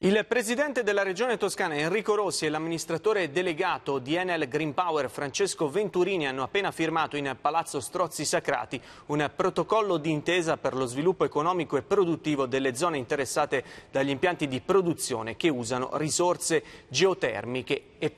Il presidente della regione toscana Enrico Rossi e l'amministratore delegato di Enel Green Power Francesco Venturini hanno appena firmato in Palazzo Strozzi Sacrati un protocollo d'intesa per lo sviluppo economico e produttivo delle zone interessate dagli impianti di produzione che usano risorse geotermiche e